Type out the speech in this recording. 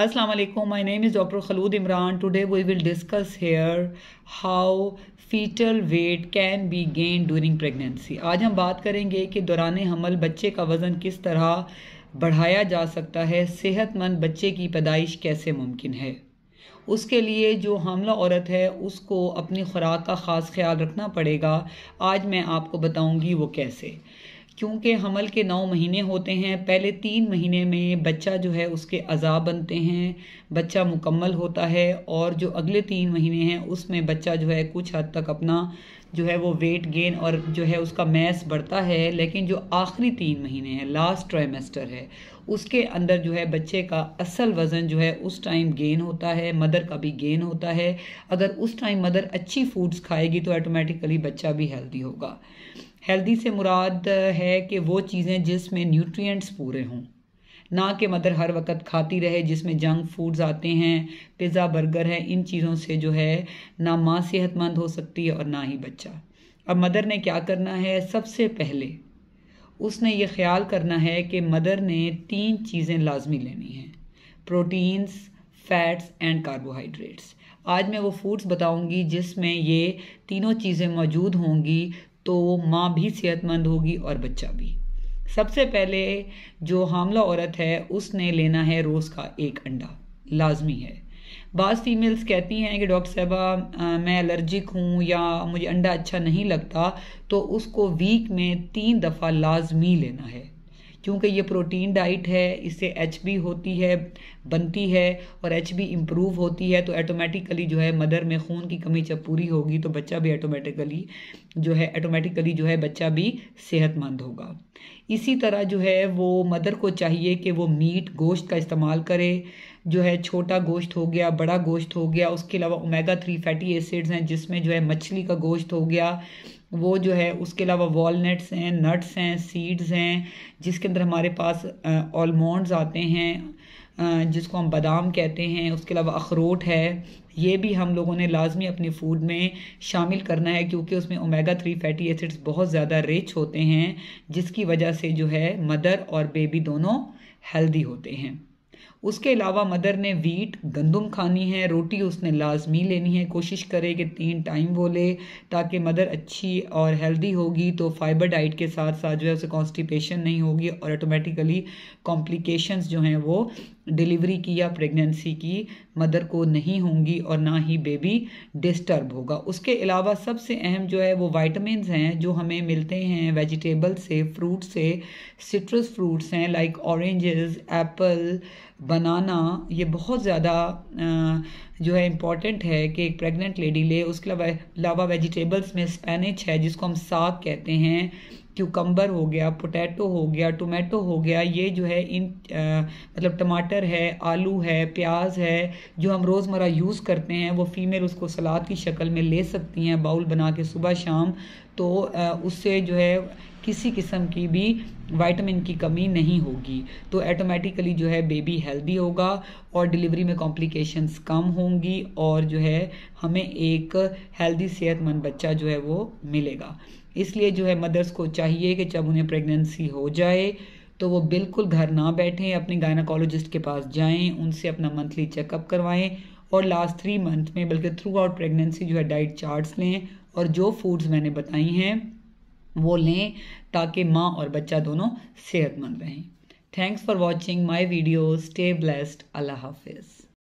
Assalamu my name is doctor Khulood Imran today we will discuss here here fetal weight can be be during pregnancy आज हम बात करेंगे कि दौरान हमल बच्चे का वज़न किस तरह बढ़ाया जा सकता है सेहतमंद बच्चे की पैदाइश कैसे मुमकिन है उसके लिए जो हमला औरत है उसको अपनी खुराक का ख़ास ख्याल रखना पड़ेगा आज मैं आपको बताऊँगी वो कैसे क्योंकि हमल के नौ महीने होते हैं पहले तीन महीने में बच्चा जो है उसके अज़ा बनते हैं बच्चा मुकम्मल होता है और जो अगले तीन महीने हैं उसमें बच्चा जो है कुछ हद तक अपना जो है वो वेट गेन और जो है उसका मैस बढ़ता है लेकिन जो आखिरी तीन महीने हैं लास्ट ट्राइमेस्टर है उसके अंदर जो है बच्चे का असल वज़न जो है उस टाइम गेन होता है मदर का भी गेन होता है अगर उस टाइम मदर अच्छी फूड्स खाएगी तो ऑटोमेटिकली बच्चा भी हेल्दी होगा हेल्दी से मुराद है कि वो चीज़ें जिसमें न्यूट्रिएंट्स पूरे हों ना कि मदर हर वक्त खाती रहे जिसमें जंक फूड्स आते हैं पिज़्ज़ा बर्गर है इन चीज़ों से जो है ना माँ सेहतमंद हो सकती है और ना ही बच्चा अब मदर ने क्या करना है सबसे पहले उसने ये ख्याल करना है कि मदर ने तीन चीज़ें लाजमी लेनी हैं प्रोटीन्स फैट्स एंड कार्बोहाइड्रेट्स आज मैं वो फूड्स बताऊंगी जिसमें ये तीनों चीज़ें मौजूद होंगी तो माँ भी सेहतमंद होगी और बच्चा भी सबसे पहले जो हामला औरत है उसने लेना है रोज़ का एक अंडा लाजमी है बाज़ फीमेल्स कहती हैं कि डॉक्टर साहबा मैं एलर्जिक हूँ या मुझे अंडा अच्छा नहीं लगता तो उसको वीक में तीन दफ़ा लाजमी लेना है क्योंकि ये प्रोटीन डाइट है इससे एच होती है बनती है और एच बी इम्प्रूव होती है तो ऐटोमेटिकली जो है मदर में खून की कमी जब पूरी होगी तो बच्चा भी ऐटोमेटिकली जो है ऐटोमेटिकली जो है बच्चा भी सेहतमंद होगा इसी तरह जो है वो मदर को चाहिए कि वो मीट गोश्त का इस्तेमाल करे जो है छोटा गोश्त हो गया बड़ा गोश्त हो गया उसके अलावा ओमेगा थ्री फैटी एसिड्स हैं जिसमें जो है मछली का गोश्त हो गया वो जो है उसके अलावा वॉलनट्स हैं नट्स हैं सीड्स हैं जिसके अंदर हमारे पास ऑलमोंड्स आते हैं जिसको हम बादाम कहते हैं उसके अलावा अखरोट है ये भी हम लोगों ने लाजमी अपने फूड में शामिल करना है क्योंकि उसमें ओमेगा थ्री फैटी एसिड्स बहुत ज़्यादा रिच होते हैं जिसकी वजह से जो है मदर और बेबी दोनों हेल्दी होते हैं उसके अलावा मदर ने वीट गंदम खानी है रोटी उसने लाजमी लेनी है कोशिश करे कि तीन टाइम वो ले ताकि मदर अच्छी और हेल्दी होगी तो फाइबर डाइट के साथ साथ जो है उसे कॉन्स्टिपेशन नहीं होगी और ऑटोमेटिकली कॉम्प्लिकेशंस जो हैं वो डिलीवरी की या प्रेगनेंसी की मदर को नहीं होंगी और ना ही बेबी डिस्टर्ब होगा उसके अलावा सबसे अहम जो है वो वाइटमिन हैं जो हमें मिलते हैं वेजिटेबल से फ्रूट से सिट्रस फ्रूट्स हैं लाइक ऑरेंजेस एप्पल बनाना ये बहुत ज़्यादा जो है इम्पॉर्टेंट है कि एक प्रेग्नेंट लेडी ले उसके अलावा वेजिटेबल्स में स्पेनिच है जिसको हम साग कहते हैं क्यूकम्बर हो गया पोटैटो हो गया टोमेटो हो गया ये जो है इन आ, मतलब टमाटर है आलू है प्याज है जो हम रोज़मर यूज़ करते हैं वो फीमेल उसको सलाद की शक्ल में ले सकती हैं बाउल बना के सुबह शाम तो आ, उससे जो है किसी किस्म की भी वाइटमिन की कमी नहीं होगी तो ऐटोमेटिकली जो है बेबी हेल्दी होगा और डिलीवरी में कॉम्प्लिकेशंस कम होंगी और जो है हमें एक हेल्दी सेहतमंद बच्चा जो है वो मिलेगा इसलिए जो है मदर्स को चाहिए कि जब उन्हें प्रेगनेंसी हो जाए तो वो बिल्कुल घर ना बैठें अपने गायनाकोलॉजिस्ट के पास जाएं उनसे अपना मंथली चेकअप करवाएं और लास्ट थ्री मंथ में बल्कि थ्रू आउट प्रेगनेंसी जो है डाइट चार्ट्स लें और जो फूड्स मैंने बताई हैं वो लें ताकि माँ और बच्चा दोनों सेहतमंद रहें thanks for watching my video stay blessed अल्लाह हाफिज़